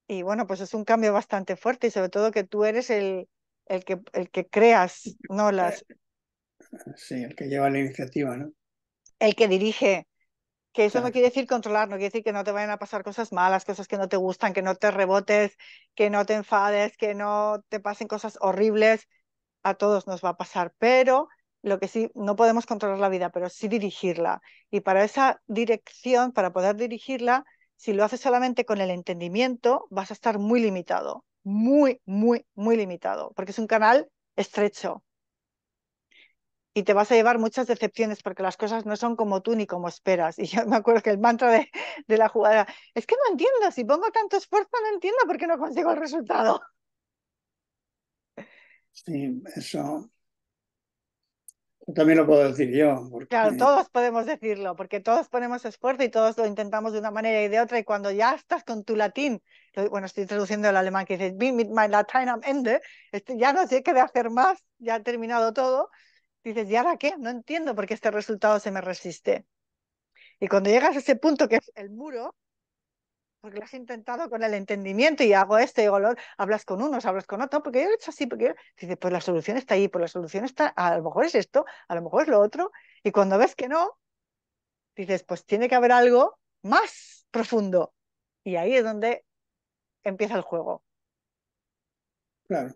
Y bueno, pues es un cambio bastante fuerte y sobre todo que tú eres el, el, que, el que creas, ¿no? (laughs) Las... Sí, el que lleva la iniciativa, ¿no? El que dirige, que eso no quiere decir controlar, no quiere decir que no te vayan a pasar cosas malas, cosas que no te gustan, que no te rebotes, que no te enfades, que no te pasen cosas horribles. A todos nos va a pasar, pero lo que sí, no podemos controlar la vida, pero sí dirigirla. Y para esa dirección, para poder dirigirla, si lo haces solamente con el entendimiento, vas a estar muy limitado, muy, muy, muy limitado, porque es un canal estrecho y te vas a llevar muchas decepciones porque las cosas no son como tú ni como esperas. (laughs) Y yo me acuerdo que el mantra de, la jugada es que no entiendo, si pongo tanto esfuerzo no entiendo por qué no consigo el resultado. Sí, eso también lo puedo decir yo. Porque... Claro, todos podemos decirlo, porque todos ponemos esfuerzo y todos lo intentamos de una manera y de otra, y cuando ya estás con tu latín, bueno, estoy traduciendo el alemán que dice, mit my am Ende, este, ya no sé qué hacer más, ya he terminado todo, dices, ¿y ahora qué? No entiendo por qué este resultado se me resiste. Y cuando llegas a ese punto que es el muro, porque lo has intentado con el entendimiento y hago esto y lo hablas con unos, hablas con otros, porque yo he hecho así, porque yo... dices, pues la solución está ahí, pues la solución está, a lo mejor es esto, a lo mejor es lo otro, y cuando ves que no, dices, pues tiene que haber algo más profundo. Y ahí es donde empieza el juego. Claro.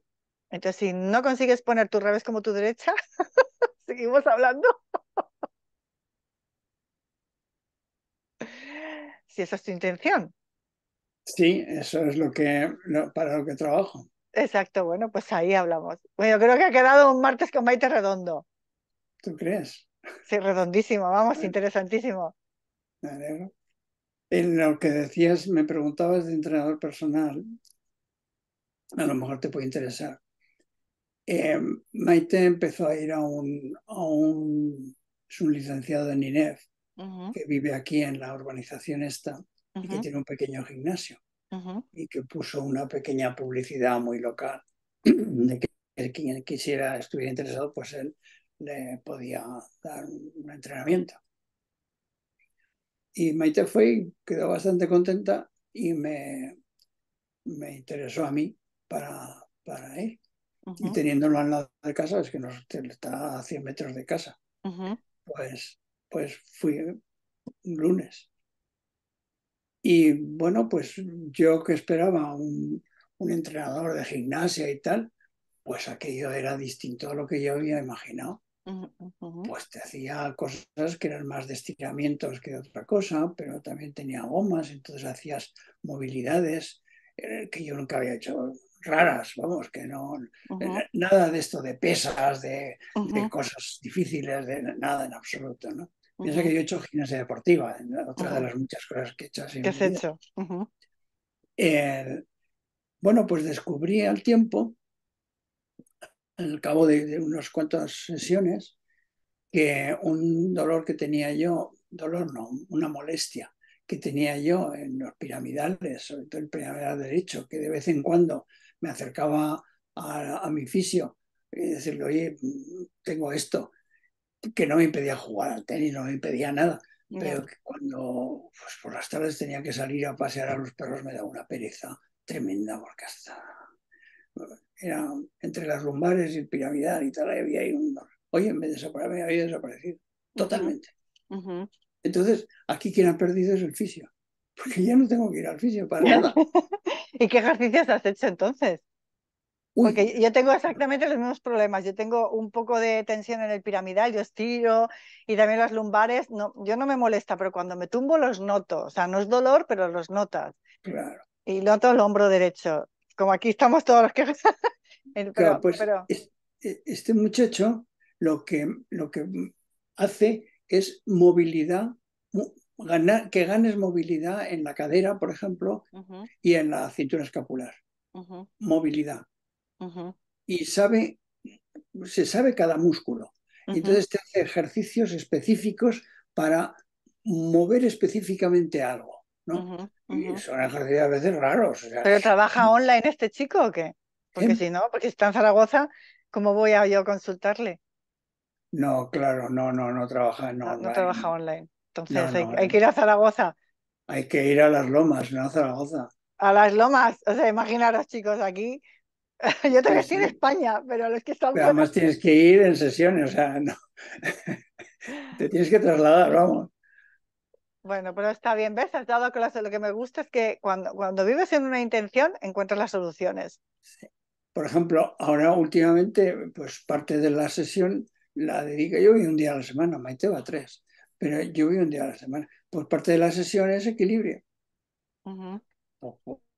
Entonces, si no consigues poner tu revés como tu derecha, (laughs) seguimos hablando. si esa es tu intención. Sí, eso es lo que para lo que trabajo. Exacto, bueno, pues ahí hablamos. Bueno, creo que ha quedado un martes con Maite redondo. ¿Tú crees? Sí, redondísimo, vamos, interesantísimo. En lo que decías, me preguntabas de entrenador personal. A lo mejor te puede interesar. Em, Maite empezó a ir a un, un, es un licenciado de NINEF que vive aquí en la urbanización esta y que tiene un pequeño gimnasio y que puso una pequeña publicidad muy local (clears throat) de que quien quisiera, estuviera interesado, pues él le podía dar un entrenamiento. Y Maite fue y quedó bastante contenta y me, me interesó a mí para, para ir y teniéndolo al lado de casa, es que nos, está a 100 metros de casa. pues, pues fui un lunes. Y bueno, pues yo que esperaba un, entrenador de gimnasia y tal, pues aquello era distinto a lo que yo había imaginado. Pues te hacía cosas que eran más de estiramientos que otra cosa, pero también tenía gomas, entonces hacías movilidades eh, que yo nunca había hecho raras, vamos, que no, eh, nada de esto de pesas, de, cosas difíciles, de nada en absoluto, ¿no? que yo he hecho gimnasia deportiva, otra de las muchas cosas que he hecho. ¿Qué has hecho? bueno, pues descubrí al tiempo, al cabo de, unos unas cuantas sesiones, que un dolor que tenía yo, dolor no, una molestia, que tenía yo en los piramidales, sobre todo el piramidal derecho, que de vez en cuando me acercaba a, mi fisio y decirle, oye, tengo esto, que no me impedía jugar al tenis, no me impedía nada, pero que cuando pues, por las tardes tenía que salir a pasear a los perros me daba una pereza tremenda, porque hasta era entre las lumbares y el piramidal y tal, había ahí un... Oye, me, me había desaparecido, totalmente. Entonces, aquí quien ha perdido es el fisio, porque ya no tengo que ir al fisio para nada. (laughs) ¿Y qué ejercicios has hecho entonces? Porque yo tengo exactamente los mismos problemas. Yo tengo un poco de tensión en el piramidal, yo estiro y también las lumbares. No, yo no me molesta, pero cuando me tumbo los noto. O sea, no es dolor, pero los notas. Claro. Y noto el hombro derecho. Como aquí estamos todos los que. (laughs) claro, pues e, este muchacho lo que, lo que hace es movilidad, que ganes movilidad en la cadera, por ejemplo, y en la cintura escapular. Movilidad. Y sabe, se sabe cada músculo. Entonces te hace ejercicios específicos para mover específicamente algo. Y son ejercicios a veces raros. ¿Pero trabaja (laughs) online este chico o qué? Porque si no, porque está en Zaragoza, ¿cómo voy a yo consultarle? No, claro, no, no, no trabaja, no, no, no trabaja online. Entonces hay, que ir a Zaragoza. Hay que ir a las lomas, no a Zaragoza. A las lomas, o sea, imaginaros chicos aquí. (laughs) Yo tengo pues que ir España, pero los que están... Pero además tienes que ir en sesiones, o sea, no. (laughs) Te tienes que trasladar, vamos. Bueno, pero está bien, ¿ves? Has dado clase. Lo que me gusta es que cuando, cuando vives en una intención, encuentras las soluciones. Por ejemplo, ahora últimamente, pues parte de la sesión la dedico yo y un día a la semana, Maite va a tres pero yo vivo un día a la semana. Por parte de las sesiones, equilibrio.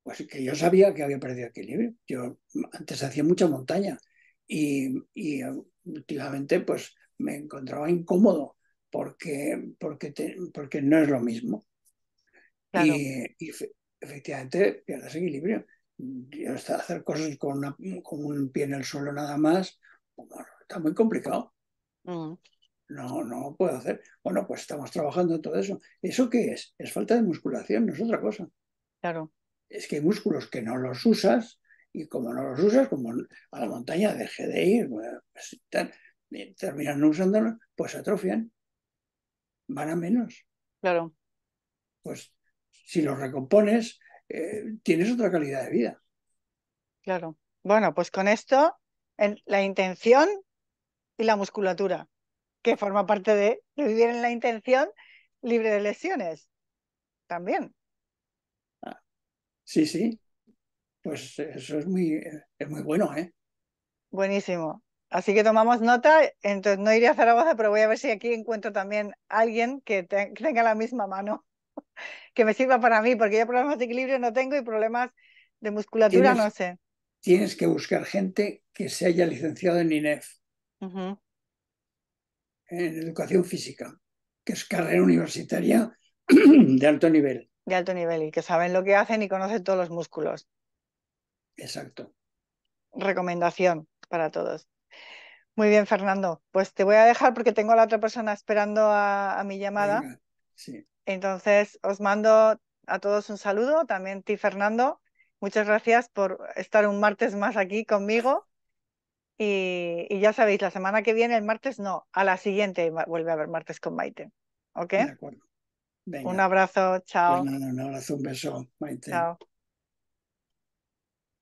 pues que yo sabía que había perdido equilibrio. Yo antes hacía mucha montaña y, y eh, últimamente pues me encontraba incómodo porque, porque, porque no es lo mismo. Y, efectivamente pierdes equilibrio. Yo hasta hacer cosas con, con un pie en el suelo nada más, está muy complicado. Mm. No, no puedo hacer. Bueno, pues estamos trabajando en todo eso. ¿Eso qué es? Es falta de musculación, no es otra cosa. Claro. Es que hay músculos que no los usas y como no los usas, como a la montaña deje de ir, pues, terminan no usándolos, pues atrofian. Van a menos. Claro. Pues si los recompones, eh, tienes otra calidad de vida. Claro. Bueno, pues con esto, la intención y la musculatura que forma parte de, vivir en la intención libre de lesiones. También. sí, sí. Pues eso es muy, es muy bueno, ¿eh? Buenísimo. Así que tomamos nota. Entonces no iré a Zaragoza, pero voy a ver si aquí encuentro también alguien que, tenga la misma mano, (laughs) que me sirva para mí, porque yo problemas de equilibrio no tengo y problemas de musculatura no sé. Tienes que buscar gente que se haya licenciado en INEF en educación física, que es carrera universitaria (clears throat) de alto nivel. De alto nivel y que saben lo que hacen y conocen todos los músculos. Exacto. Recomendación para todos. Muy bien, Fernando. Pues te voy a dejar porque tengo a la otra persona esperando a, mi llamada. sí. Entonces, os mando a todos un saludo, también ti, Fernando. Muchas gracias por estar un martes más aquí conmigo eh, y, ya sabéis, la semana que viene, el martes no, a la siguiente vuelve a haber martes con Maite. ¿Ok? De acuerdo. Un abrazo, pues chao. no no un abrazo, un beso, Maite. Chao.